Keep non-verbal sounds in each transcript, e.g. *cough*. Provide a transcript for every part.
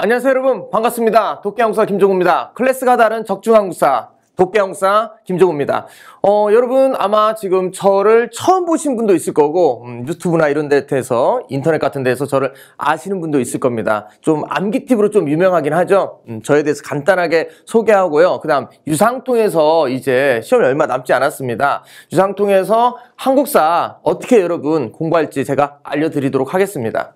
안녕하세요 여러분 반갑습니다 도깨형사 김종우입니다 클래스가 다른 적중한국사 도깨형사 김종우입니다 어, 여러분 아마 지금 저를 처음 보신 분도 있을 거고 음, 유튜브나 이런 데서 인터넷 같은 데서 저를 아시는 분도 있을 겁니다 좀 암기팁으로 좀 유명하긴 하죠 음, 저에 대해서 간단하게 소개하고요 그 다음 유상통에서 이제 시험이 얼마 남지 않았습니다 유상통에서 한국사 어떻게 여러분 공부할지 제가 알려드리도록 하겠습니다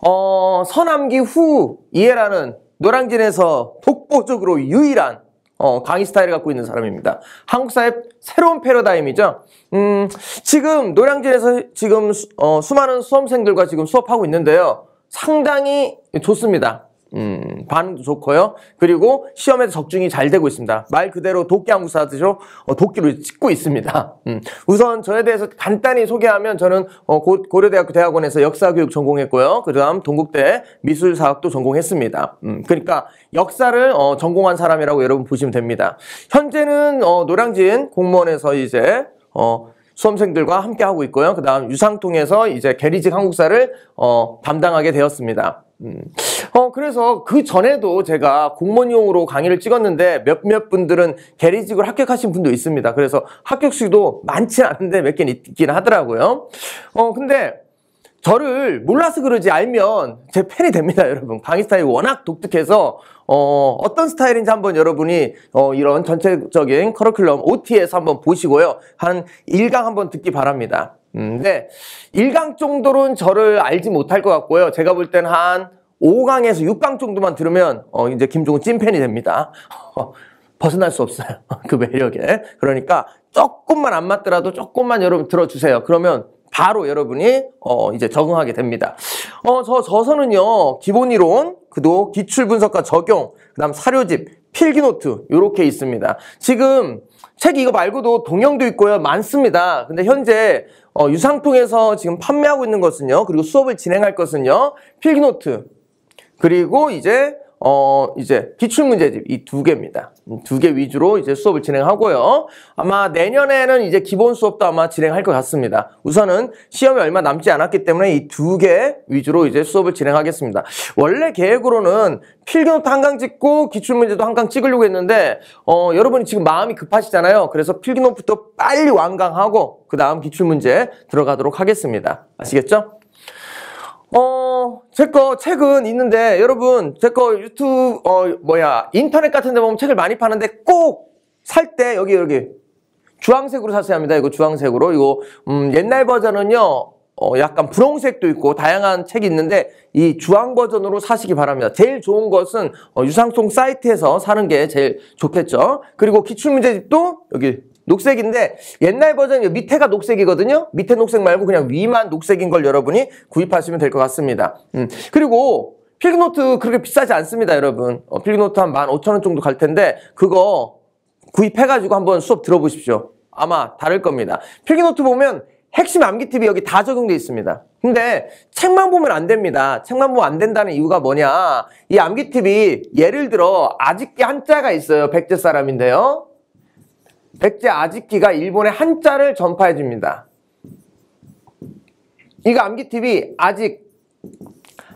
어, 서남기 후 이해라는 노량진에서 독보적으로 유일한 어, 강의 스타일을 갖고 있는 사람입니다. 한국 사의 새로운 패러다임이죠. 음, 지금 노량진에서 지금 수, 어, 수많은 수험생들과 지금 수업하고 있는데요. 상당히 좋습니다. 음, 반응도 좋고요. 그리고 시험에서 적중이 잘 되고 있습니다. 말 그대로 도끼 한국사 하듯이요. 어, 도끼로 찍고 있습니다. 음, 우선 저에 대해서 간단히 소개하면 저는 어, 고, 고려대학교 대학원에서 역사교육 전공했고요. 그 다음 동국대 미술사학도 전공했습니다. 음, 그러니까 역사를 어, 전공한 사람이라고 여러분 보시면 됩니다. 현재는 어, 노량진 공무원에서 이제 어, 수험생들과 함께 하고 있고요. 그 다음 유상통에서 이제 게리직 한국사를 어, 담당하게 되었습니다. 음. 어, 그래서 그 전에도 제가 공무원용으로 강의를 찍었는데 몇몇 분들은 개리직을 합격하신 분도 있습니다. 그래서 합격 수도 많지 않은데 몇 개는 있긴 하더라고요. 어, 근데 저를 몰라서 그러지 알면 제 팬이 됩니다, *laughs* 여러분. 강의 스타일이 워낙 독특해서 어, 어떤 스타일인지 한번 여러분이 어, 이런 전체적인 커리큘럼 OT에서 한번 보시고요. 한 1강 한번 듣기 바랍니다. 음, 근데 1강 정도는 저를 알지 못할 것 같고요. 제가 볼 땐 한 5강에서 6강 정도만 들으면 어, 이제 김종훈 찐팬이 됩니다. *laughs* 벗어날 수 없어요. *laughs* 그 매력에. 그러니까 조금만 안 맞더라도 조금만 여러분 들어주세요. 그러면 바로 여러분이 어, 이제 적응하게 됩니다. 어, 저 저서는요. 기본 이론, 그도 기출 분석과 적용, 그다음 사료집, 필기노트 이렇게 있습니다. 지금 책 이거 말고도 동영도 있고요. 많습니다. 근데 현재 어, 유상통에서 지금 판매하고 있는 것은요. 그리고 수업을 진행할 것은요. 필기노트 그리고 이제 어 이제 기출문제집 이 두 개입니다. 두 개 위주로 이제 수업을 진행하고요. 아마 내년에는 이제 기본 수업도 아마 진행할 것 같습니다. 우선은 시험이 얼마 남지 않았기 때문에 이 두 개 위주로 이제 수업을 진행하겠습니다. 원래 계획으로는 필기노트 한 강 찍고 기출문제도 한 강 찍으려고 했는데 어 여러분이 지금 마음이 급하시잖아요. 그래서 필기노트부터 빨리 완강하고 그 다음 기출문제 들어가도록 하겠습니다. 아시겠죠? 제거 책은 있는데 여러분 제거 유튜브 어 뭐야 인터넷 같은 데 보면 책을 많이 파는데 꼭 살 때 여기 여기 주황색으로 사셔야 합니다. 이거 주황색으로 이거 음 옛날 버전은요 어 약간 분홍색도 있고 다양한 책이 있는데 이 주황 버전으로 사시기 바랍니다. 제일 좋은 것은 어 유상통 사이트에서 사는 게 제일 좋겠죠. 그리고 기출문제집도 여기 녹색인데 옛날 버전이 밑에가 녹색이거든요. 밑에 녹색 말고 그냥 위만 녹색인 걸 여러분이 구입하시면 될 것 같습니다. 음. 그리고 필기노트 그렇게 비싸지 않습니다, 여러분. 어, 필기노트 한 15,000원 정도 갈 텐데 그거 구입해가지고 한번 수업 들어보십시오. 아마 다를 겁니다. 필기노트 보면 핵심 암기 팁이 여기 다 적용돼 있습니다. 근데 책만 보면 안 됩니다. 책만 보면 안 된다는 이유가 뭐냐. 이 암기 팁이 예를 들어 아직 한자가 있어요. 백제 사람인데요. 백제 아지키가 일본의 한자를 전파해 줍니다. 이거 암기팁이 아직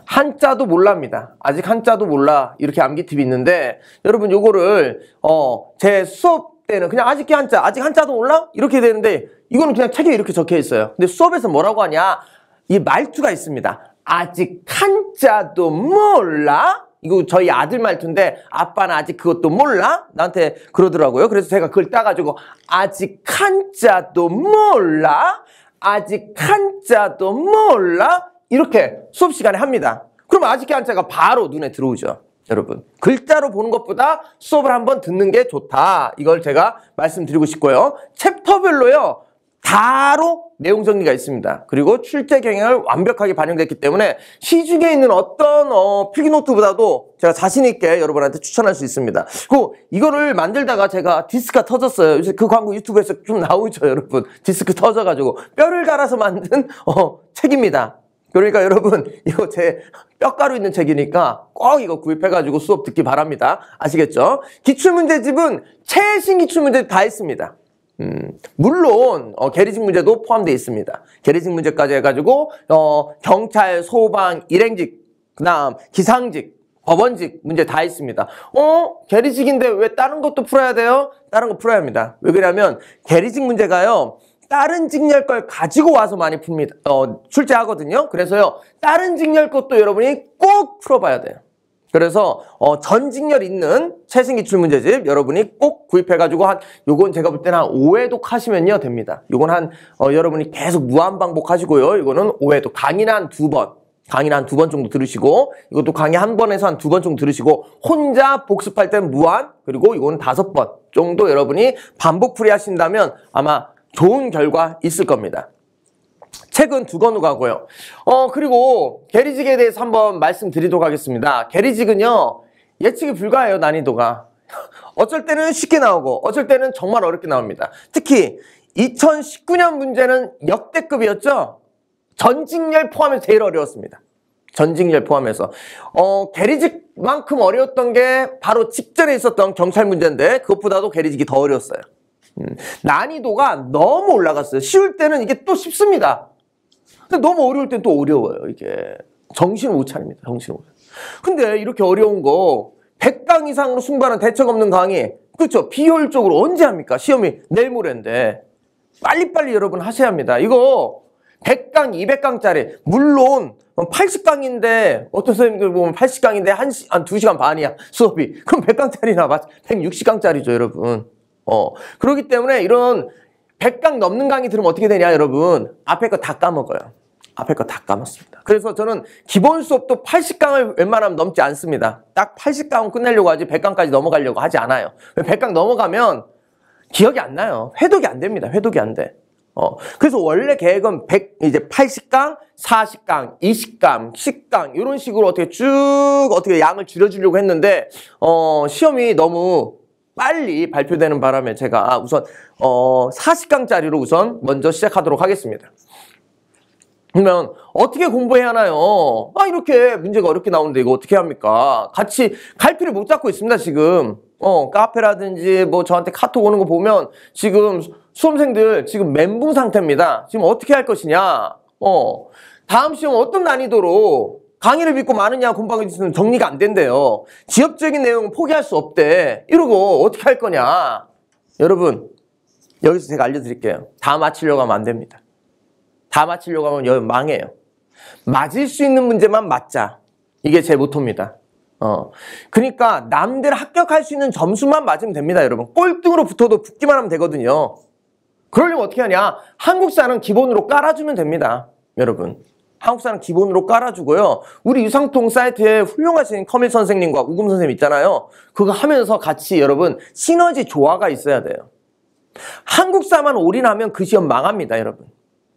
한자도 몰랍니다. 아직 한자도 몰라. 이렇게 암기팁이 있는데 여러분 요거를 어 제 수업 때는 그냥 아직기 한자, 아직 한자도 몰라? 이렇게 되는데 이거는 그냥 책에 이렇게 적혀 있어요. 근데 수업에서 뭐라고 하냐? 이 말투가 있습니다. 아직 한자도 몰라? 이거 저희 아들 말투인데 아빠는 아직 그것도 몰라? 나한테 그러더라고요. 그래서 제가 그걸 따가지고 아직 한자도 몰라? 아직 한자도 몰라? 이렇게 수업 시간에 합니다. 그럼 아직 한자가 바로 눈에 들어오죠. 여러분 글자로 보는 것보다 수업을 한번 듣는 게 좋다 이걸 제가 말씀드리고 싶고요 챕터별로요 다로 내용 정리가 있습니다. 그리고 출제 경향을 완벽하게 반영됐기 때문에 시중에 있는 어떤 어, 필기노트보다도 제가 자신 있게 여러분한테 추천할 수 있습니다. 그리고 이거를 만들다가 제가 디스크가 터졌어요. 요새 그 광고 유튜브에서 좀 나오죠, 여러분. 디스크 터져가지고 뼈를 갈아서 만든 어, 책입니다. 그러니까 여러분 이거 제 뼈가루 있는 책이니까 꼭 이거 구입해가지고 수업 듣기 바랍니다. 아시겠죠? 기출문제집은 최신 기출문제 집다 있습니다. 음, 물론 어, 게리직 문제도 포함되어 있습니다. 게리직 문제까지 해가지고 어, 경찰, 소방, 일행직, 그다음 기상직, 법원직 문제 다 있습니다. 어? 게리직인데 왜 다른 것도 풀어야 돼요? 다른 거 풀어야 합니다. 왜 그러냐면 게리직 문제가요. 다른 직렬 걸 가지고 와서 많이 풉니다. 어, 출제하거든요. 그래서요. 다른 직렬 것도 여러분이 꼭 풀어봐야 돼요. 그래서 어, 전직렬 있는 최신 기출문제집 여러분이 꼭 구입해가지고 한 요건 제가 볼 때는 한 5회독 하시면요 됩니다. 요건 한 어, 여러분이 계속 무한반복하시고요. 이거는 5회독 강의는 한 두 번. 강의는 한 두 번 정도 들으시고 이것도 강의 한 번에서 한 두 번 정도 들으시고 혼자 복습할 땐 무한 그리고 이건 다섯 번 정도 여러분이 반복풀이 하신다면 아마 좋은 결과 있을 겁니다. 책은 두건우 가고요. 어, 그리고 게리직에 대해서 한번 말씀드리도록 하겠습니다. 게리직은요, 예측이 불가해요, 난이도가. *laughs* 어쩔 때는 쉽게 나오고, 어쩔 때는 정말 어렵게 나옵니다. 특히 2019년 문제는 역대급이었죠? 전직열 포함해서 제일 어려웠습니다. 전직열 포함해서. 어, 게리직만큼 어려웠던 게 바로 직전에 있었던 경찰 문제인데, 그것보다도 게리직이 더 어려웠어요. 음, 난이도가 너무 올라갔어요. 쉬울 때는 이게 또 쉽습니다. 근데 너무 어려울 땐 또 어려워요, 이게. 정신 못 차립니다, 정신 못. 근데 이렇게 어려운 거 100강 이상으로 승부하는 대책 없는 강의 그렇죠? 비효율적으로 언제 합니까? 시험이 내일 모레인데 빨리빨리 여러분 하셔야 합니다. 이거 100강, 200강짜리 물론 80강인데 뭐 어떤 선생님들 보면 80강인데 1시, 한 2시간 반이야 수업이 그럼 100강짜리나 맞 160강짜리죠 여러분 어, 그렇기 때문에 이런 100강 넘는 강의 들으면 어떻게 되냐 여러분 앞에 거 다 까먹어요. 앞에 거 다 까먹습니다. 그래서 저는 기본 수업도 80강을 웬만하면 넘지 않습니다. 딱 80강은 끝내려고 하지 100강까지 넘어가려고 하지 않아요. 100강 넘어가면 기억이 안 나요. 회독이 안 됩니다. 회독이 안 돼. 어, 그래서 원래 계획은 100, 이제 80강, 40강, 20강, 10강, 이런 식으로 어떻게 쭉 어떻게 양을 줄여주려고 했는데, 어, 시험이 너무 빨리 발표되는 바람에 제가 아, 우선 어 40강짜리로 우선 먼저 시작하도록 하겠습니다. 그러면 어떻게 공부해야 하나요? 아 이렇게 문제가 어렵게 나오는데 이거 어떻게 합니까? 같이 갈피를 못 잡고 있습니다 지금. 어 카페라든지 뭐 저한테 카톡 오는 거 보면 지금 수험생들 지금 멘붕 상태입니다. 지금 어떻게 할 것이냐? 어 다음 시험 어떤 난이도로 강의를 믿고 많으냐 곰팡이 지수는 정리가 안 된대요. 지역적인 내용은 포기할 수 없대. 이러고 어떻게 할 거냐. 여러분 여기서 제가 알려드릴게요. 다 맞히려고 하면 안 됩니다. 다 맞히려고 하면 여기 망해요. 맞을 수 있는 문제만 맞자. 이게 제 모토입니다. 어. 그러니까 남들 합격할 수 있는 점수만 맞으면 됩니다, 여러분. 꼴등으로 붙어도 붙기만 하면 되거든요. 그러려면 어떻게 하냐? 한국사는 기본으로 깔아주면 됩니다, 여러분. 한국사람 기본으로 깔아주고요. 우리 유상통 사이트에 훌륭하신 커밀 선생님과 우금 선생님 있잖아요. 그거 하면서 같이 여러분 시너지 조화가 있어야 돼요. 한국사만 올인하면 그 시험 망합니다, 여러분.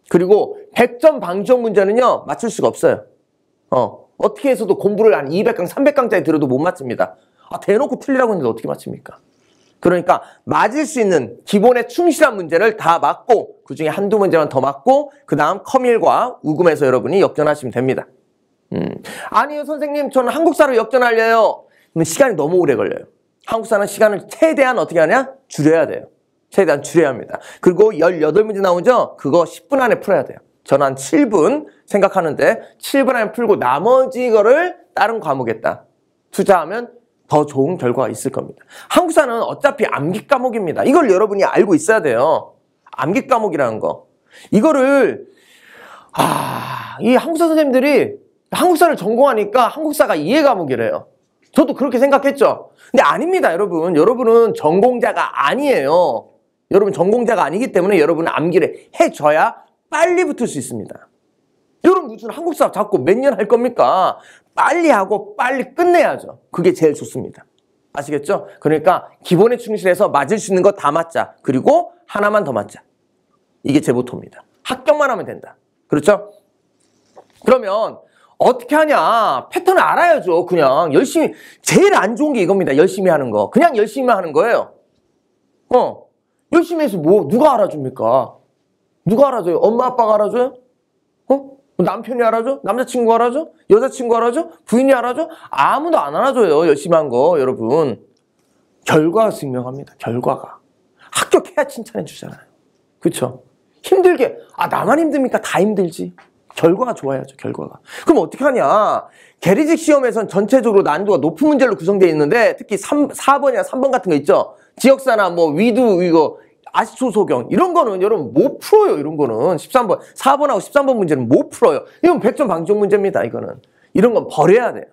그리고 100점 방정 문제는요. 맞출 수가 없어요. 어, 어떻게 해서도 공부를 한 200강, 300강짜리 들어도 못 맞춥니다. 아, 대놓고 틀리라고 했는데 어떻게 맞춥니까? 그러니까 맞을 수 있는 기본에 충실한 문제를 다 맞고 그 중에 한두 문제만 더 맞고 그 다음 컴일과 우금에서 여러분이 역전하시면 됩니다. 음. 아니요 선생님 저는 한국사로 역전하려요. 그럼 시간이 너무 오래 걸려요. 한국사는 시간을 최대한 어떻게 하냐? 줄여야 돼요. 최대한 줄여야 합니다. 그리고 18문제 나오죠? 그거 10분 안에 풀어야 돼요. 저는 한 7분 생각하는데 7분 안에 풀고 나머지 거를 다른 과목에다 투자하면 더 좋은 결과가 있을 겁니다. 한국사는 어차피 암기 과목입니다. 이걸 여러분이 알고 있어야 돼요. 암기 과목이라는 거. 이거를 아, 이 한국사 선생님들이 한국사를 전공하니까 한국사가 이해 과목이래요. 저도 그렇게 생각했죠. 근데 아닙니다, 여러분. 여러분은 전공자가 아니에요. 여러분 전공자가 아니기 때문에 여러분 암기를 해줘야 빨리 붙을 수 있습니다. 여러분 무슨 한국사 자꾸 몇 년 할 겁니까? 빨리 하고 빨리 끝내야죠. 그게 제일 좋습니다. 아시겠죠? 그러니까 기본에 충실해서 맞을 수 있는 거 다 맞자. 그리고 하나만 더 맞자. 이게 제 모토입니다. 합격만 하면 된다. 그렇죠? 그러면 어떻게 하냐? 패턴을 알아야죠. 그냥 열심히 제일 안 좋은 게 이겁니다. 열심히 하는 거. 그냥 열심히만 하는 거예요. 어. 열심히 해서 뭐 누가 알아줍니까? 누가 알아줘요? 엄마 아빠가 알아줘요? 어? 뭐 남편이 알아줘? 남자친구 알아줘? 여자친구 알아줘? 부인이 알아줘? 아무도 안 알아줘요. 열심히 한 거, 여러분. 결과가 증명합니다. 결과가. 합격해야 칭찬해 주잖아요. 그쵸? 힘들게. 아, 나만 힘듭니까? 다 힘들지. 결과가 좋아야죠, 결과가. 그럼 어떻게 하냐? 게리직 시험에선 전체적으로 난도가 높은 문제로 구성되어 있는데, 특히 3, 4번이나 3번 같은 거 있죠? 지역사나 뭐, 위두, 이거, 아수소경 이런 거는 여러분 못 풀어요. 이런 거는 13번, 4번하고 13번 문제는 못 풀어요. 이건 100점 방정 문제입니다. 이거는. 이런 건 버려야 돼요.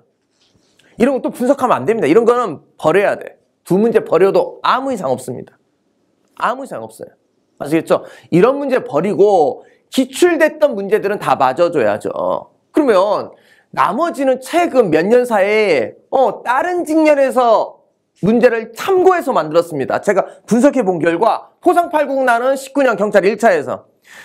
이런 것도 분석하면 안 됩니다. 이런 거는 버려야 돼. 두 문제 버려도 아무 이상 없습니다. 아무 이상 없어요. 아시겠죠? 이런 문제 버리고 기출됐던 문제들은 다 맞아줘야죠. 그러면 나머지는 최근 몇 년 사이에 어, 다른 직렬에서 문제를 참고해서 만들었습니다. 제가 분석해 본 결과 포상팔국난은 19년 경찰 1차에서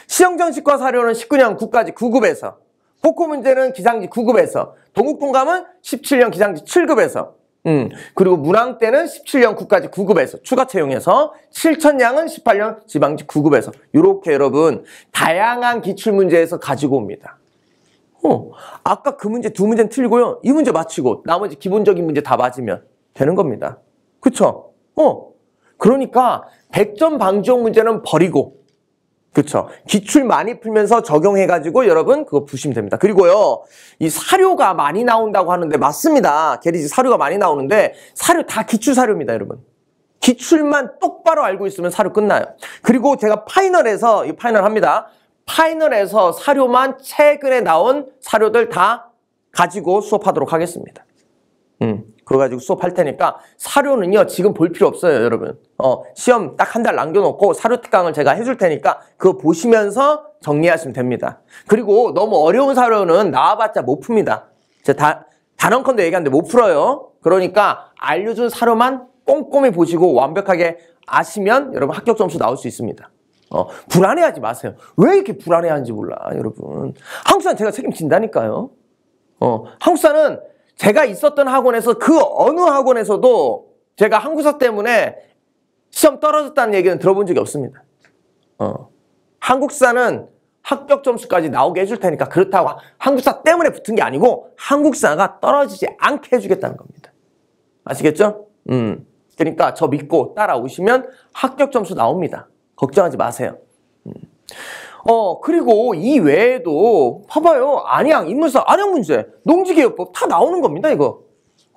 시형정식과 사료는 19년 국가지 9급에서 포코 문제는 기상지 9급에서 동국동감은 17년 기상지 7급에서 음, 그리고 문항 때는 17년 국가지 9급에서 추가 채용해서 7천량은 18년 지방지 9급에서 이렇게 여러분 다양한 기출 문제에서 가지고 옵니다. 어, 아까 그 문제 두 문제는 틀리고요. 이 문제 맞히고 나머지 기본적인 문제 다 맞으면 되는 겁니다. 그쵸? 어. 그러니까 100점 방지용 문제는 버리고 그쵸? 기출 많이 풀면서 적용해가지고 여러분 그거 보시면 됩니다. 그리고요. 이 사료가 많이 나온다고 하는데 맞습니다. 게리지 사료가 많이 나오는데 사료 다 기출 사료입니다. 여러분. 기출만 똑바로 알고 있으면 사료 끝나요. 그리고 제가 파이널에서 이 파이널 합니다. 파이널에서 사료만 최근에 나온 사료들 다 가지고 수업하도록 하겠습니다. 음. 그거 가지고 수업할 테니까 사료는요 지금 볼 필요 없어요 여러분 어 시험 딱 한 달 남겨놓고 사료 특강을 제가 해줄 테니까 그거 보시면서 정리하시면 됩니다 그리고 너무 어려운 사료는 나와봤자 못 풉니다 제가 단언컨대 얘기하는데 못 풀어요 그러니까 알려준 사료만 꼼꼼히 보시고 완벽하게 아시면 여러분 합격 점수 나올 수 있습니다 어, 불안해하지 마세요. 왜 이렇게 불안해하는지 몰라, 여러분. 항국사 제가 책임진다니까요. 어, 항국사는 제가 있었던 학원에서 그 어느 학원에서도 제가 한국사 때문에 시험 떨어졌다는 얘기는 들어본 적이 없습니다. 어. 한국사는 합격 점수까지 나오게 해줄 테니까 그렇다고 한국사 때문에 붙은 게 아니고 한국사가 떨어지지 않게 해주겠다는 겁니다. 아시겠죠? 음. 그러니까 저 믿고 따라오시면 합격 점수 나옵니다. 걱정하지 마세요. 음. 어, 그리고 이 외에도 봐봐요. 안양, 인문사, 안양 문제, 농지개혁법 다 나오는 겁니다, 이거.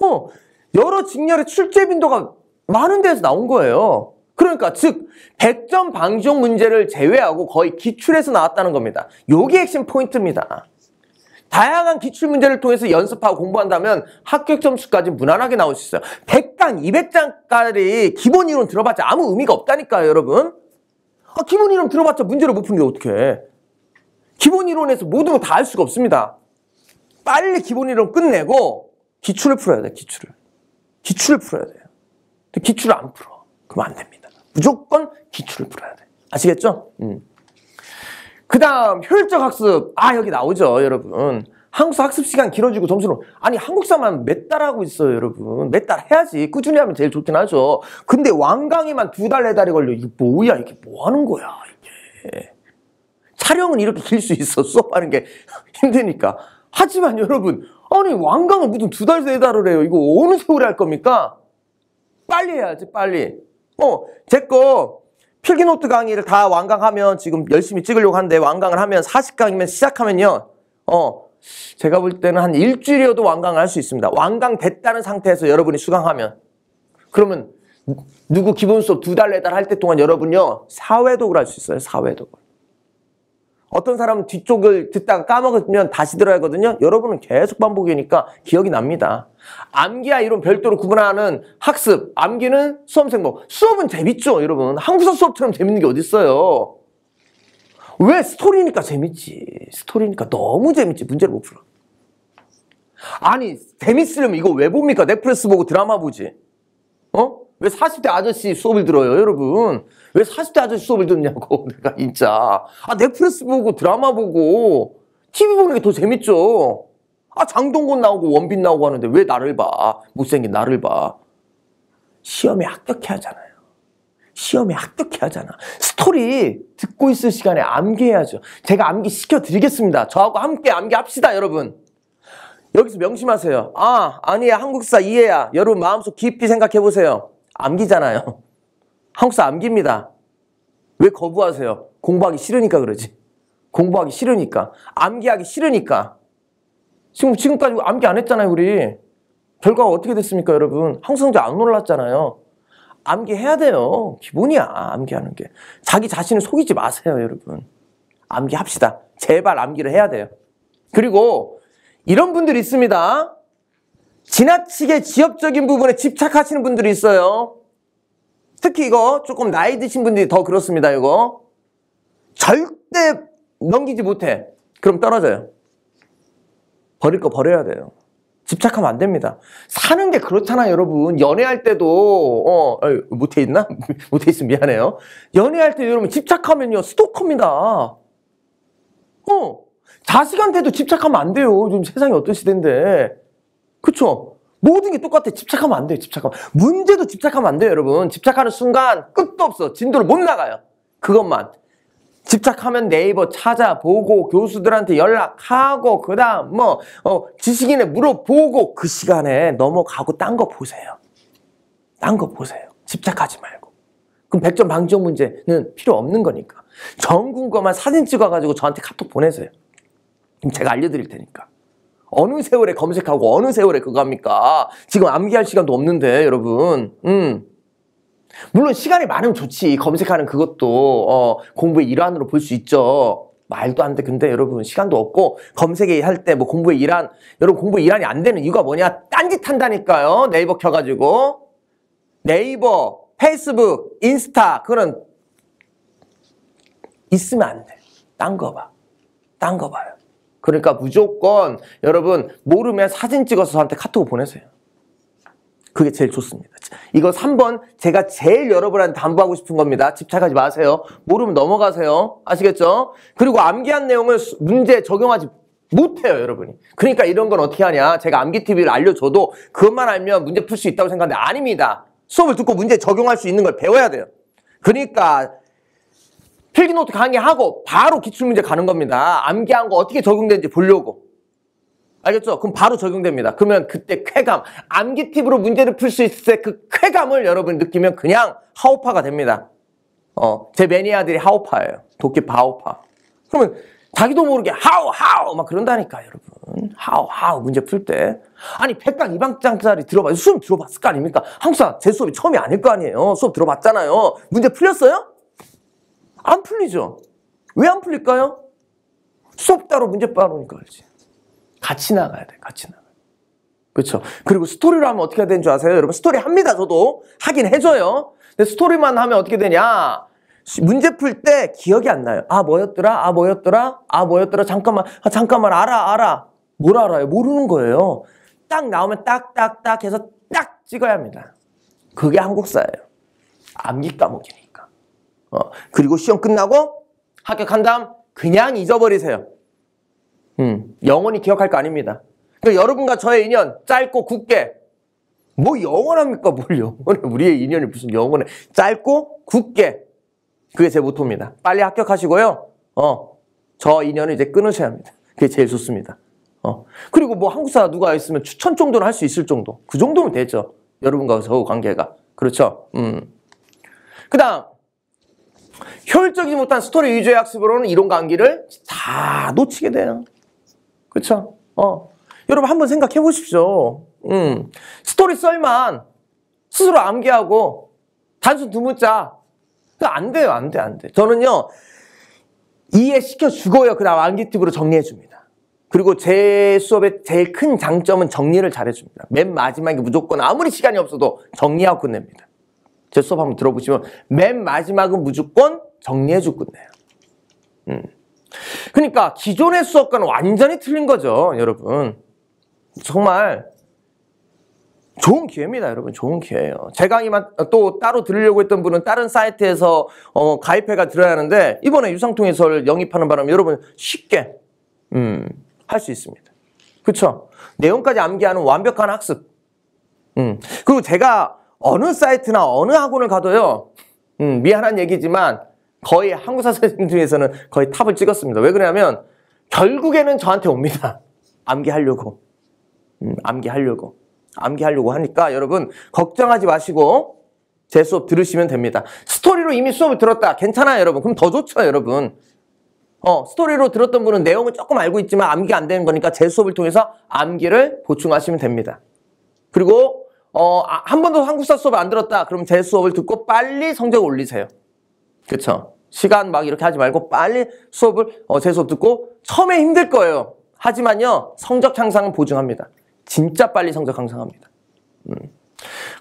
어, 여러 직렬의 출제 빈도가 많은 데서 나온 거예요. 그러니까 즉 100점 방종 문제를 제외하고 거의 기출에서 나왔다는 겁니다. 요게 핵심 포인트입니다. 다양한 기출 문제를 통해서 연습하고 공부한다면 합격 점수까지 무난하게 나올 수 있어요. 100강, 200장까지 기본 이론 들어봤자 아무 의미가 없다니까요, 여러분. 아, 기본 이론 들어봤자 문제를 못 푸는데 어떡해. 기본 이론에서 모든 걸다알 수가 없습니다. 빨리 기본 이론 끝내고 기출을 풀어야 돼, 기출을. 기출을 풀어야 돼요. 근데 기출을 안 풀어. 그럼 안 됩니다. 무조건 기출을 풀어야 돼. 아시겠죠? 음. 그 다음, 효율적 학습. 아, 여기 나오죠, 여러분. 한국사 학습 시간 길어지고 점수는 아니 한국사만 몇 달 하고 있어요 여러분 몇 달 해야지 꾸준히 하면 제일 좋긴 하죠 근데 왕강이만 두 달 네 달이 걸려 이게 뭐야 이게 뭐 하는 거야 이게 촬영은 이렇게 길 수 있어 수업하는 게 *laughs* 힘드니까 하지만 여러분 아니 왕강은 무슨 두 달 세 달을 해요 이거 어느 세월에 할 겁니까 빨리 해야지 빨리 어 제 거 필기노트 강의를 다 완강하면 지금 열심히 찍으려고 하는데 완강을 하면 40강이면 시작하면요 어 제가 볼 때는 한 일주일이어도 완강할 수 있습니다. 완강됐다는 상태에서 여러분이 수강하면 그러면 누구 기본 수업 두 달, 네 달 할 때 동안 여러분요 사회독을 할 수 있어요. 사회독을. 어떤 사람은 뒤쪽을 듣다가 까먹으면 다시 들어야 하거든요. 여러분은 계속 반복이니까 기억이 납니다. 암기와 이론 별도로 구분하는 학습, 암기는 수험생복. 수업은 재밌죠, 여러분. 한국사 수업처럼 재밌는 게 어딨어요. 왜? 스토리니까 재밌지. 스토리니까 너무 재밌지. 문제를 못 풀어. 아니, 재밌으려면 이거 왜 봅니까? 넷플릭스 보고 드라마 보지. 어? 왜 40대 아저씨 수업을 들어요, 여러분? 왜 40대 아저씨 수업을 듣냐고, *laughs* 내가 진짜. 아, 넷플릭스 보고 드라마 보고 TV 보는 게 더 재밌죠. 아, 장동건 나오고 원빈 나오고 하는데 왜 나를 봐? 못생긴 나를 봐. 시험에 합격해야 하잖아요. 시험에 합격해야 하잖아. 스토리 듣고 있을 시간에 암기해야죠. 제가 암기 시켜드리겠습니다. 저하고 함께 암기합시다, 여러분. 여기서 명심하세요. 아, 아니야, 한국사 이해야. 여러분 마음속 깊이 생각해보세요. 암기잖아요. *laughs* 한국사 암기입니다. 왜 거부하세요? 공부하기 싫으니까 그러지. 공부하기 싫으니까. 암기하기 싫으니까. 지금, 지금까지 암기 안 했잖아요, 우리. 결과가 어떻게 됐습니까, 여러분? 항성제 안 올랐잖아요. 암기해야 돼요. 기본이야, 암기하는 게. 자기 자신을 속이지 마세요, 여러분. 암기합시다. 제발 암기를 해야 돼요. 그리고 이런 분들이 있습니다. 지나치게 지역적인 부분에 집착하시는 분들이 있어요. 특히 이거 조금 나이 드신 분들이 더 그렇습니다, 이거. 절대 넘기지 못해. 그럼 떨어져요. 버릴 거 버려야 돼요. 집착하면 안 됩니다. 사는 게 그렇잖아, 여러분. 연애할 때도, 어, 못해 있나? *laughs* 못해 있으면 미안해요. 연애할 때 여러분 집착하면요, 스토커입니다. 어, 자식한테도 집착하면 안 돼요. 요즘 세상이 어떤 시대인데. 그쵸? 모든 게 똑같아. 집착하면 안 돼요, 집착하면. 문제도 집착하면 안 돼요, 여러분. 집착하는 순간 끝도 없어. 진도를 못 나가요. 그것만. 집착하면 네이버 찾아보고 교수들한테 연락하고 그 다음 뭐 어, 지식인에 물어보고 그 시간에 넘어가고 딴 거 보세요. 딴 거 보세요. 집착하지 말고. 그럼 100점 방점 문제는 필요 없는 거니까. 전국 거만 사진 찍어가지고 저한테 카톡 보내세요. 그럼 제가 알려드릴 테니까. 어느 세월에 검색하고 어느 세월에 그거 합니까? 지금 암기할 시간도 없는데 여러분. 음. 물론 시간이 많으면 좋지. 검색하는 그것도 어, 공부의 일환으로 볼 수 있죠. 말도 안 돼. 근데 여러분 시간도 없고 검색에 할때 뭐 공부의 일환 여러분 공부의 일환이 안 되는 이유가 뭐냐? 딴짓 한다니까요. 네이버 켜가지고 네이버, 페이스북, 인스타 그런 있으면 안 돼. 딴 거 봐. 딴 거 봐요. 그러니까 무조건 여러분 모르면 사진 찍어서 저한테 카톡 보내세요. 그게 제일 좋습니다. 이거 3번 제가 제일 여러분한테 당부하고 싶은 겁니다. 집착하지 마세요. 모르면 넘어가세요. 아시겠죠? 그리고 암기한 내용을 문제 에 적용하지 못해요 여러분이 그러니까 이런 건 어떻게 하냐 제가 암기TV를 알려줘도 그것만 알면 문제 풀 수 있다고 생각하는데 아닙니다 수업을 듣고 문제 적용할 수 있는 걸 배워야 돼요 그러니까 필기노트 강의하고 바로 기출문제 가는 겁니다 암기한 거 어떻게 적용되는지 보려고 알겠죠? 그럼 바로 적용됩니다. 그러면 그때 쾌감, 암기 팁으로 문제를 풀 수 있을 때 그 쾌감을 여러분 느끼면 그냥 하우파가 됩니다. 어, 제 매니아들이 하우파예요. 도끼 바우파. 그러면 자기도 모르게 하우 하우 막 그런다니까 여러분. 하우 하우 문제 풀 때. 아니 100강 2 0장짜리 들어봐요. 수업 들어봤을 거 아닙니까? 항상 제 수업이 처음이 아닐 거 아니에요. 수업 들어봤잖아요. 문제 풀렸어요? 안 풀리죠. 왜 안 풀릴까요? 수업 따로 문제 따로니까 알지. 같이 나가야 돼. 같이 나가. 그렇죠. 그리고 스토리로 하면 어떻게 해야 되는 줄 아세요? 여러분 스토리 합니다. 저도 하긴 해줘요. 근데 스토리만 하면 어떻게 되냐? 문제 풀 때 기억이 안 나요. 아 뭐였더라? 아 뭐였더라? 아 뭐였더라? 잠깐만, 아, 잠깐만 알아 알아. 뭘 알아요? 모르는 거예요. 딱 나오면 딱 딱 딱 해서 딱 찍어야 합니다. 그게 한국사예요. 암기 과목이니까. 어, 그리고 시험 끝나고 합격한 다음 그냥 잊어버리세요. 음, 영원히 기억할 거 아닙니다. 그러니까 여러분과 저의 인연 짧고 굵게 뭐 영원합니까? 뭘 영원해. 우리의 인연이 무슨 영원해. 짧고 굵게 그게 제 모토입니다. 빨리 합격하시고요. 어, 저 인연을 이제 끊으셔야 합니다. 그게 제일 좋습니다. 어. 그리고 뭐 한국사 누가 있으면 추천 정도는 할 수 있을 정도. 그 정도면 되죠. 여러분과 저 관계가. 그렇죠? 음. 그 다음, 효율적이지 못한 스토리 위주의 학습으로는 이론 관계를 다 놓치게 돼요. 그쵸? 어. 여러분 한 번 생각해 보십시오. 음. 스토리 썰만 스스로 암기하고 단순 두 문자. 그 안 돼요, 안 돼, 안 돼. 저는요, 이해시켜 주고요. 그 다음 암기팁으로 정리해 줍니다. 그리고 제 수업의 제일 큰 장점은 정리를 잘해 줍니다. 맨 마지막에 무조건 아무리 시간이 없어도 정리하고 끝냅니다. 제 수업 한 번 들어보시면 맨 마지막은 무조건 정리해 주고 끝내요. 음. 그러니까 기존의 수업과는 완전히 틀린 거죠, 여러분. 정말 좋은 기회입니다, 여러분. 좋은 기회예요. 제 강의만 또 따로 들으려고 했던 분은 다른 사이트에서 어, 가입해가 들어야 하는데 이번에 유상통해설 영입하는 바람에 여러분 쉽게 음, 할 수 있습니다. 그렇죠? 내용까지 암기하는 완벽한 학습. 음. 그리고 제가 어느 사이트나 어느 학원을 가도요. 음, 미안한 얘기지만 거의 한국사 선생님 중에서는 거의 탑을 찍었습니다. 왜 그러냐면 결국에는 저한테 옵니다. 암기하려고. 음, 암기하려고. 암기하려고 하니까 여러분 걱정하지 마시고 제 수업 들으시면 됩니다. 스토리로 이미 수업을 들었다. 괜찮아요, 여러분. 그럼 더 좋죠, 여러분. 어, 스토리로 들었던 분은 내용은 조금 알고 있지만 암기 안 되는 거니까 제 수업을 통해서 암기를 보충하시면 됩니다. 그리고 어, 아, 한 번도 한국사 수업을 안 들었다. 그럼 제 수업을 듣고 빨리 성적 올리세요. 그쵸? 시간 막 이렇게 하지 말고 빨리 수업을 어, 제 수업 듣고 처음에 힘들 거예요. 하지만요. 성적 향상은 보증합니다. 진짜 빨리 성적 향상합니다. 음.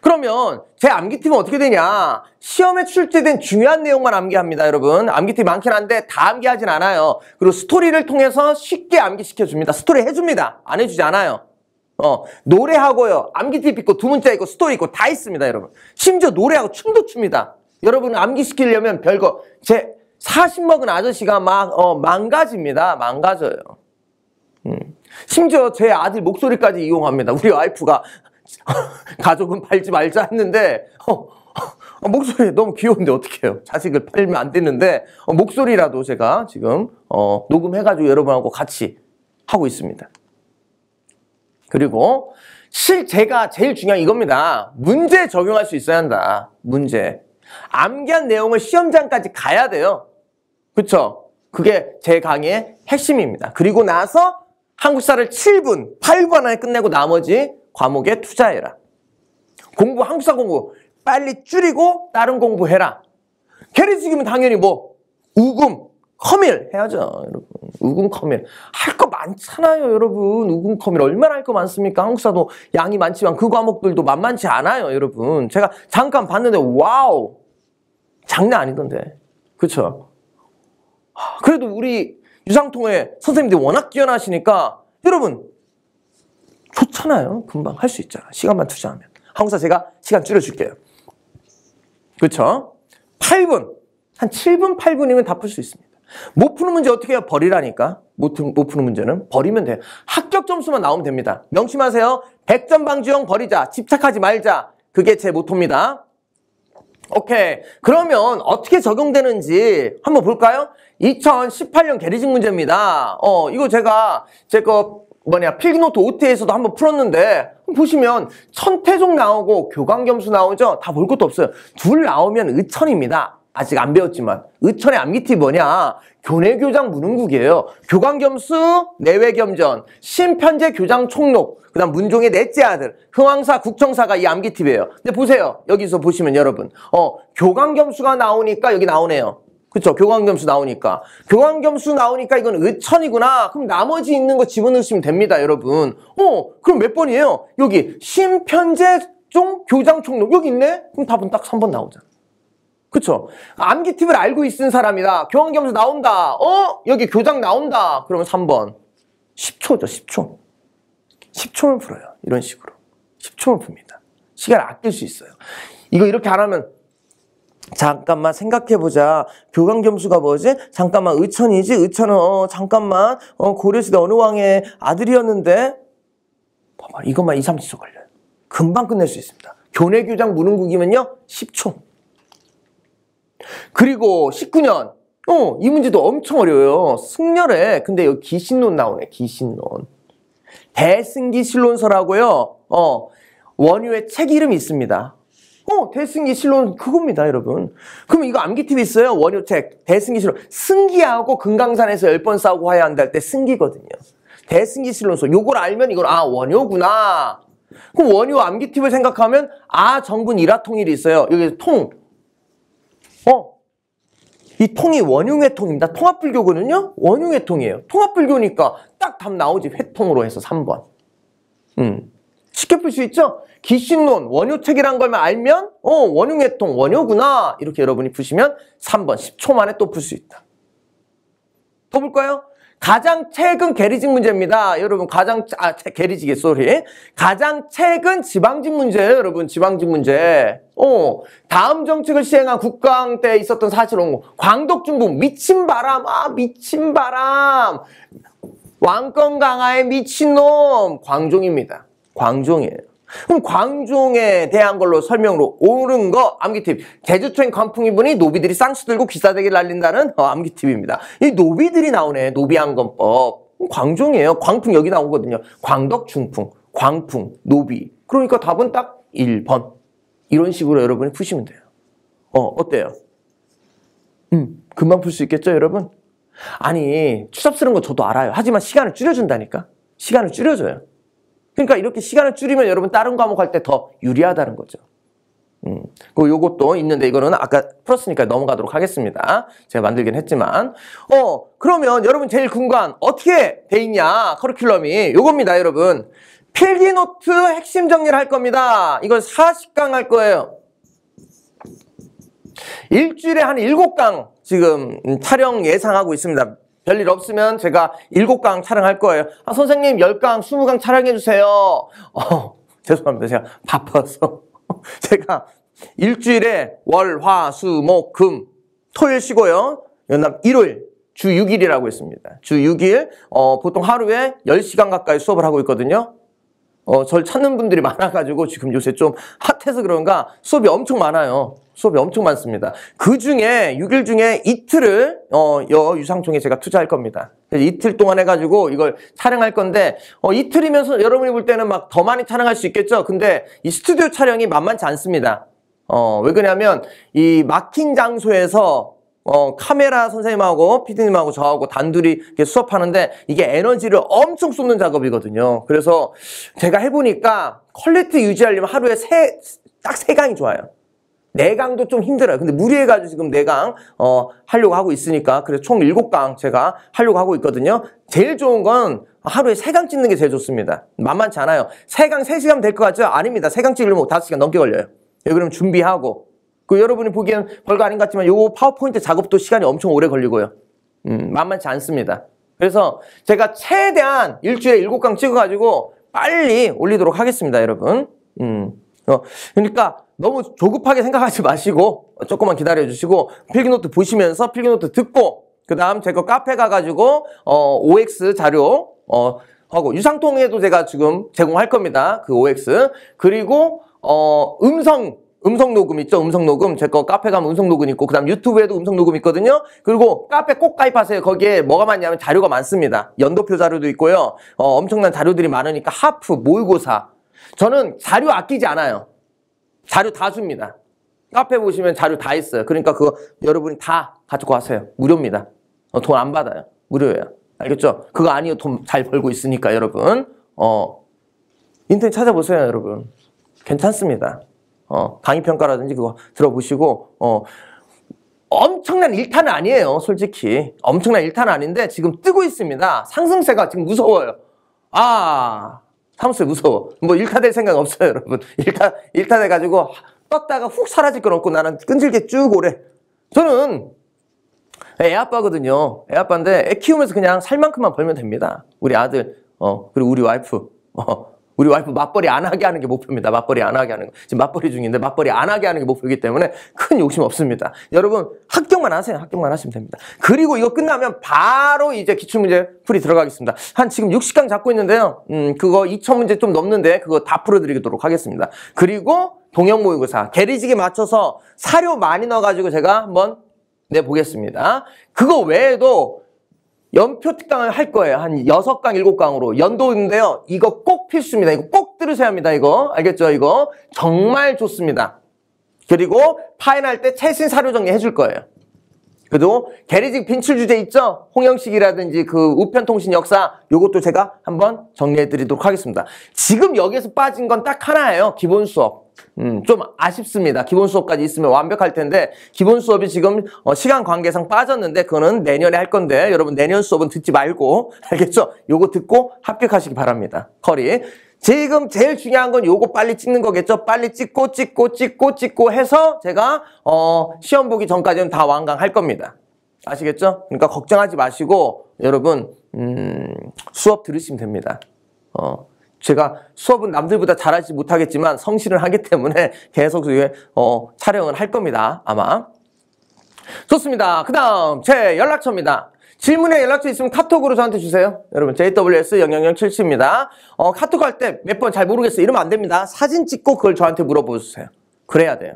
그러면 제 암기팁은 어떻게 되냐? 시험에 출제된 중요한 내용만 암기합니다, 여러분. 암기팁 많긴 한데 다 암기하진 않아요. 그리고 스토리를 통해서 쉽게 암기시켜줍니다. 스토리 해줍니다. 안 해주지 않아요. 어, 노래하고요. 암기팁 있고 두 문자 있고 스토리 있고 다 있습니다, 여러분. 심지어 노래하고 춤도 춥니다. 여러분 암기시키려면 별거 제40 먹은 아저씨가 막 어, 망가집니다. 망가져요. 음. 심지어 제 아들 목소리까지 이용합니다. 우리 와이프가 *laughs* 가족은 팔지 말자 했는데 어, 어, 목소리 너무 귀여운데 어떡해요. 자식을 팔면 안 되는데 어, 목소리라도 제가 지금 어, 녹음해가지고 여러분하고 같이 하고 있습니다. 그리고 실 제가 제일 중요한 이겁니다. 문제 적용할 수 있어야 한다. 문제. 암기한 내용을 시험장까지 가야 돼요. 그쵸? 그게 제 강의의 핵심입니다. 그리고 나서 한국사를 7분, 8분 안에 끝내고 나머지 과목에 투자해라. 공부, 한국사 공부 빨리 줄이고 다른 공부해라. 캐리 죽이면 당연히 뭐 우금, 커밀 해야죠, 여러분. 우금 커밀. 할 거 많잖아요, 여러분. 우금 커밀. 얼마나 할 거 많습니까? 한국사도 양이 많지만 그 과목들도 만만치 않아요, 여러분. 제가 잠깐 봤는데, 와우! 장난 아니던데. 그렇죠? 그래도 우리 유상통에 선생님들이 워낙 뛰어나시니까 여러분 좋잖아요. 금방 할 수 있잖아. 시간만 투자하면. 항사 제가 시간 줄여줄게요. 그렇죠? 8분. 한 7분, 8분이면 다 풀 수 있습니다. 못 푸는 문제 어떻게 해요? 버리라니까. 못, 못 푸는 문제는 버리면 돼요. 합격 점수만 나오면 됩니다. 명심하세요. 100점 방지형 버리자. 집착하지 말자. 그게 제 모토입니다. 오케이. 그러면 어떻게 적용되는지 한번 볼까요? 2018년 게리징 문제입니다. 어, 이거 제가 제 거 뭐냐 필기노트 OT에서도 한번 풀었는데 보시면 천태종 나오고 교감 겸수 나오죠? 다 볼 것도 없어요. 둘 나오면 의천입니다. 아직 안 배웠지만 의천의 암기티 뭐냐? 교내 교장 무능국이에요. 교관 겸수, 내외 겸전, 신편제 교장 총록, 그 다음 문종의 넷째 아들, 흥왕사 국청사가 이 암기팁이에요. 근데 보세요. 여기서 보시면 여러분. 어, 교관 겸수가 나오니까 여기 나오네요. 그쵸? 교관 겸수 나오니까. 교관 겸수 나오니까 이건 의천이구나. 그럼 나머지 있는 거 집어넣으시면 됩니다, 여러분. 어, 그럼 몇 번이에요? 여기 신편제 종 교장 총록. 여기 있네? 그럼 답은 딱 3번 나오잖아. 그쵸? 암기 팁을 알고 있는 사람이다. 교환겸수 나온다. 어? 여기 교장 나온다. 그러면 3번. 10초죠, 10초. 10초를 풀어요. 이런 식으로. 10초를 풉니다. 시간을 아낄 수 있어요. 이거 이렇게 안 하면 잠깐만 생각해보자. 교감 겸수가 뭐지? 잠깐만 의천이지? 의천은 어, 잠깐만 어, 고려시대 어느 왕의 아들이었는데 봐봐 이것만 2, 30초 걸려요. 금방 끝낼 수 있습니다. 교내 교장 무능국이면요 10초. 그리고 19년. 어, 이 문제도 엄청 어려워요. 승려래. 근데 여기 기신론 나오네, 기신론. 대승기실론서라고요. 어, 원유의 책 이름이 있습니다. 어, 대승기실론 그겁니다, 여러분. 그럼 이거 암기팁 있어요? 원유 책, 대승기실론. 승기하고 금강산에서 열 번 싸우고 화해 한다 할 때 승기거든요. 대승기실론서. 요걸 알면 이건 아, 원효구나. 그럼 원효 암기팁을 생각하면 아, 정분 일화통일이 있어요. 여기 통, 어, 이 통이 원흉회통입니다. 통합불교거든요. 원흉회통이에요. 통합불교니까 딱 답 나오지. 회통으로 해서 3번. 음. 쉽게 풀 수 있죠? 기신론, 원효책이란 걸 알면 어, 원흉회통, 원효구나. 이렇게 여러분이 푸시면 3번 10초 만에 또 풀 수 있다. 더 볼까요? 가장 최근 게리직 문제입니다. 여러분 가장 아 게리직이 소리. 가장 최근 지방직 문제예요, 여러분. 지방직 문제. 어. 다음 정책을 시행한 국강 때 있었던 사실은 뭐, 광덕 중부 미친 바람. 아, 미친 바람. 왕권 강화의 미친놈 광종입니다. 광종이에요. 그럼 광종에 대한 걸로 설명으로 옳은 거 암기팁. 제주초인 광풍이 분이 노비들이 쌍수 들고 기사대기 날린다는 어, 암기팁입니다. 이 노비들이 나오네. 노비안검법. 광종이에요. 광풍 여기 나오거든요. 광덕, 중풍, 광풍, 노비. 그러니까 답은 딱 1번. 이런 식으로 여러분이 푸시면 돼요. 어, 어때요? 음, 금방 풀 수 있겠죠, 여러분? 아니, 추잡 스러운거 저도 알아요. 하지만 시간을 줄여준다니까? 시간을 줄여줘요. 그러니까 이렇게 시간을 줄이면 여러분 다른 과목 할 때 더 유리하다는 거죠. 음, 그 요것도 있는데 이거는 아까 풀었으니까 넘어가도록 하겠습니다. 제가 만들긴 했지만 어 그러면 여러분 제일 궁금한 어떻게 돼 있냐 커리큘럼이 요겁니다 여러분 필기노트 핵심 정리를 할 겁니다. 이건 40강 할 거예요. 일주일에 한 7강 지금 음, 촬영 예상하고 있습니다. 별일 없으면 제가 7강 촬영할 거예요. 아, 선생님 10강, 20강 촬영해 주세요. 어, *laughs* 죄송합니다. 제가 바빠서. *laughs* 제가 일주일에 월, 화, 수, 목, 금, 토요일 쉬고요. 연남 일요일, 주 6일이라고 했습니다. 주 6일, 어, 보통 하루에 10시간 가까이 수업을 하고 있거든요. 어, 절 찾는 분들이 많아가지고 지금 요새 좀 핫해서 그런가 수업이 엄청 많아요. 수업이 엄청 많습니다. 그 중에 6일 중에 이틀을 어, 여 유상총에 제가 투자할 겁니다. 이틀 동안 해가지고 이걸 촬영할 건데 어, 이틀이면서 여러분이 볼 때는 막 더 많이 촬영할 수 있겠죠. 근데 이 스튜디오 촬영이 만만치 않습니다. 어, 왜 그러냐면 이 막힌 장소에서 어, 카메라 선생님하고 피디님하고 저하고 단둘이 이렇게 수업하는데 이게 에너지를 엄청 쏟는 작업이거든요. 그래서 제가 해보니까 퀄리티 유지하려면 하루에 세, 딱 세 강이 좋아요. 내강도 좀 힘들어요. 근데 무리해가지고 지금 내강 어, 하려고 하고 있으니까 그래서 총 7강 제가 하려고 하고 있거든요. 제일 좋은 건 하루에 3강 찍는 게 제일 좋습니다. 만만치 않아요. 3강 3시간 될 것 같죠? 아닙니다. 3강 찍으려면 5시간 넘게 걸려요. 그럼 준비하고 그 여러분이 보기엔 별거 아닌 것 같지만 요 파워포인트 작업도 시간이 엄청 오래 걸리고요. 음, 만만치 않습니다. 그래서 제가 최대한 일주일에 7강 찍어가지고 빨리 올리도록 하겠습니다, 여러분. 음. 어, 그러니까 너무 조급하게 생각하지 마시고 조금만 기다려 주시고 필기노트 보시면서 필기노트 듣고 그 다음 제거 카페 가가지고 어, OX 자료 어, 하고 유상통에도 제가 지금 제공할 겁니다. 그 OX 그리고 어, 음성 음성 녹음 있죠? 음성 녹음. 제거 카페 가면 음성 녹음 있고, 그 다음 유튜브에도 음성 녹음 있거든요? 그리고 카페 꼭 가입하세요. 거기에 뭐가 많냐면 자료가 많습니다. 연도표 자료도 있고요. 어, 엄청난 자료들이 많으니까 하프, 모의고사. 저는 자료 아끼지 않아요. 자료 다줍니다. 카페 보시면 자료 다 있어요. 그러니까 그거 여러분이 다 가지고 가세요. 무료입니다. 어, 돈안 받아요. 무료예요. 알겠죠? 그거 아니요 돈 잘 벌고 있으니까 여러분. 어, 인터넷 찾아보세요, 여러분. 괜찮습니다. 어, 강의 평가라든지 그거 들어보시고 어, 엄청난 일탄은 아니에요, 솔직히. 엄청난 일탄은 아닌데 지금 뜨고 있습니다. 상승세가 지금 무서워요. 아, 사무실 무서워. 뭐 일타 될 생각 없어요, *laughs* 여러분. 일타, 일타 돼가지고 떴다가 훅 사라질 건 없고 나는 끈질게 쭉 오래. 저는 애 아빠거든요. 애 아빠인데 애 키우면서 그냥 살 만큼만 벌면 됩니다. 우리 아들, 어, 그리고 우리 와이프, 어, 우리 와이프 맞벌이 안 하게 하는 게 목표입니다. 맞벌이 안 하게 하는 거. 지금 맞벌이 중인데 맞벌이 안 하게 하는 게 목표이기 때문에 큰 욕심 없습니다. 여러분 합격만 하세요. 합격만 하시면 됩니다. 그리고 이거 끝나면 바로 이제 기출문제 풀이 들어가겠습니다. 한 지금 60강 잡고 있는데요. 음, 그거 2,000문제 좀 넘는데 그거 다 풀어드리도록 하겠습니다. 그리고 동영 모의고사 개리직에 맞춰서 사료 많이 넣어가지고 제가 한번 내보겠습니다. 그거 외에도 연표 특강을 할 거예요. 한 6강, 7강으로. 연도인데요. 이거 꼭 필수입니다. 이거 꼭 들으셔야 합니다. 이거. 알겠죠? 이거. 정말 좋습니다. 그리고 파인할 때 최신 사료 정리 해줄 거예요. 그래도 게리직 빈출 주제 있죠? 홍영식이라든지 그 우편통신 역사 요것도 제가 한번 정리해드리도록 하겠습니다. 지금 여기에서 빠진 건 딱 하나예요. 기본 수업. 음, 좀 아쉽습니다. 기본 수업까지 있으면 완벽할 텐데 기본 수업이 지금 어, 시간 관계상 빠졌는데 그거는 내년에 할 건데 여러분 내년 수업은 듣지 말고 *laughs* 알겠죠? 요거 듣고 합격하시기 바랍니다. 커리. 지금 제일 중요한 건 요거 빨리 찍는 거겠죠? 빨리 찍고 찍고 찍고 찍고 해서 제가 어, 시험 보기 전까지는 다 완강할 겁니다. 아시겠죠? 그러니까 걱정하지 마시고 여러분 음, 수업 들으시면 됩니다. 어, 제가 수업은 남들보다 잘하지 못하겠지만 성실을 하기 때문에 계속 어, 촬영을 할 겁니다. 아마. 좋습니다. 그 다음 제 연락처입니다. 질문에 연락처 있으면 카톡으로 저한테 주세요. 여러분 JWS00077입니다. 어, 카톡 할 때 몇 번 잘 모르겠어 요 이러면 안 됩니다. 사진 찍고 그걸 저한테 물어보세요. 그래야 돼요.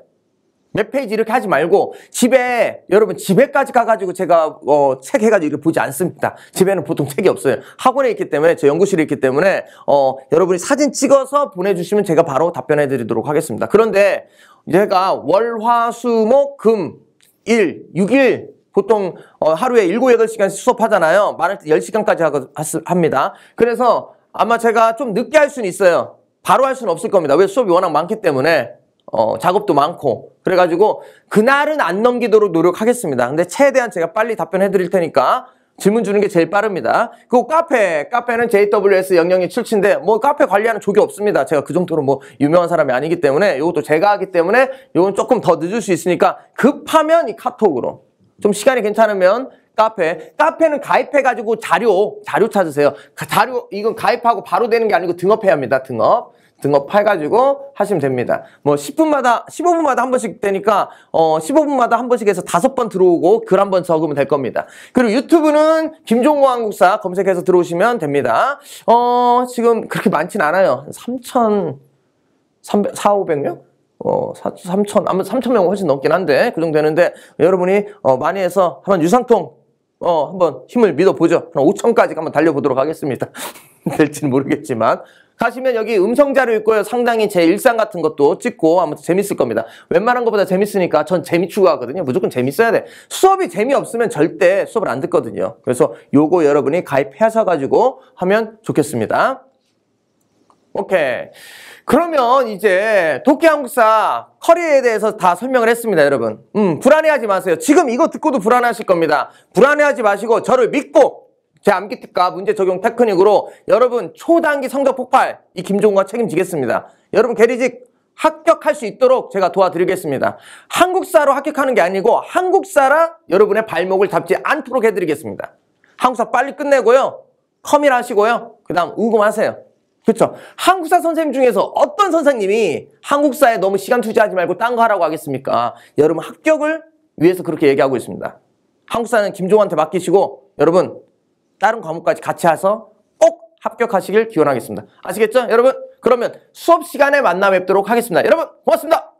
몇 페이지 이렇게 하지 말고 집에 여러분 집에까지 가가지고 제가 어, 책 해가지고 이렇게 보지 않습니다. 집에는 보통 책이 없어요. 학원에 있기 때문에 제 연구실에 있기 때문에 어, 여러분이 사진 찍어서 보내주시면 제가 바로 답변해드리도록 하겠습니다. 그런데 제가 월, 화, 수, 목, 금, 일, 육일 보통 어, 하루에 7, 8시간 수업하잖아요. 많을 때 10시간까지 합니다. 그래서 아마 제가 좀 늦게 할 수는 있어요. 바로 할 수는 없을 겁니다. 왜 수업이 워낙 많기 때문에 어, 작업도 많고 그래가지고 그날은 안 넘기도록 노력하겠습니다. 근데 최대한 제가 빨리 답변해 드릴 테니까 질문 주는 게 제일 빠릅니다. 그 카페, 카페는 JWS 영영이 출신인데 뭐 카페 관리하는 족이 없습니다. 제가 그 정도로 뭐 유명한 사람이 아니기 때문에 이것도 제가 하기 때문에 이건 조금 더 늦을 수 있으니까 급하면 이 카톡으로 좀 시간이 괜찮으면 카페. 카페는 가입해가지고 자료, 자료 찾으세요. 자료, 이건 가입하고 바로 되는 게 아니고 등업해야 합니다. 등업. 등업해가지고 하시면 됩니다. 뭐 10분마다, 15분마다 한 번씩 되니까, 어, 15분마다 한 번씩 해서 다섯 번 들어오고 글 한 번 적으면 될 겁니다. 그리고 유튜브는 김종호 한국사 검색해서 들어오시면 됩니다. 어, 지금 그렇게 많진 않아요. 3,300, 4,500명? 어, 3천, 아마 3천 명 훨씬 넘긴 한데, 그 정도 되는데, 여러분이, 어, 많이 해서 한번 유상통, 어, 한번 힘을 믿어보죠. 한 5천까지 한번 달려보도록 하겠습니다. *laughs* 될지는 모르겠지만. 가시면 여기 음성 자료 있고요. 상당히 제 일상 같은 것도 찍고 아무튼 재밌을 겁니다. 웬만한 것보다 재밌으니까 전 재미 추구하거든요. 무조건 재밌어야 돼. 수업이 재미없으면 절대 수업을 안 듣거든요. 그래서 요거 여러분이 가입해서 가지고 하면 좋겠습니다. 오케이. 그러면 이제 도끼 한국사 커리에 대해서 다 설명을 했습니다, 여러분. 음, 불안해하지 마세요. 지금 이거 듣고도 불안하실 겁니다. 불안해하지 마시고 저를 믿고 제 암기특과 문제 적용 테크닉으로 여러분 초단기 성적 폭발 이 김종우가 책임지겠습니다. 여러분 계리직 합격할 수 있도록 제가 도와드리겠습니다. 한국사로 합격하는 게 아니고 한국사라 여러분의 발목을 잡지 않도록 해드리겠습니다. 한국사 빨리 끝내고요. 커밀 하시고요. 그 다음 우금하세요. 그렇죠. 한국사 선생님 중에서 어떤 선생님이 한국사에 너무 시간 투자하지 말고 딴 거 하라고 하겠습니까? 여러분 합격을 위해서 그렇게 얘기하고 있습니다. 한국사는 김종한테 맡기시고 여러분 다른 과목까지 같이 해서 꼭 합격하시길 기원하겠습니다. 아시겠죠? 여러분 그러면 수업 시간에 만나 뵙도록 하겠습니다. 여러분 고맙습니다.